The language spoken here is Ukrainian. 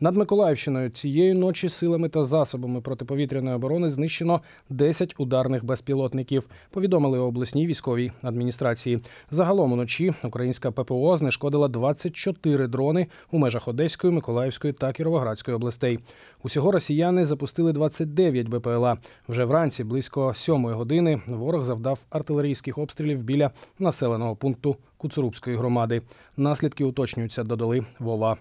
Над Миколаївщиною цієї ночі силами та засобами протиповітряної оборони знищено 10 ударних безпілотників. Повідомили обласній військовій адміністрації. Загалом уночі українська ППО знешкодила 24 дрони у межах Одеської, Миколаївської та Кіровоградської областей. Усього росіяни запустили 29 БПЛА. Вже вранці, близько 7 години, ворог завдав артилерійських обстрілів біля населеного пункту Куцурубської громади. Наслідки уточнюються, додали Вова.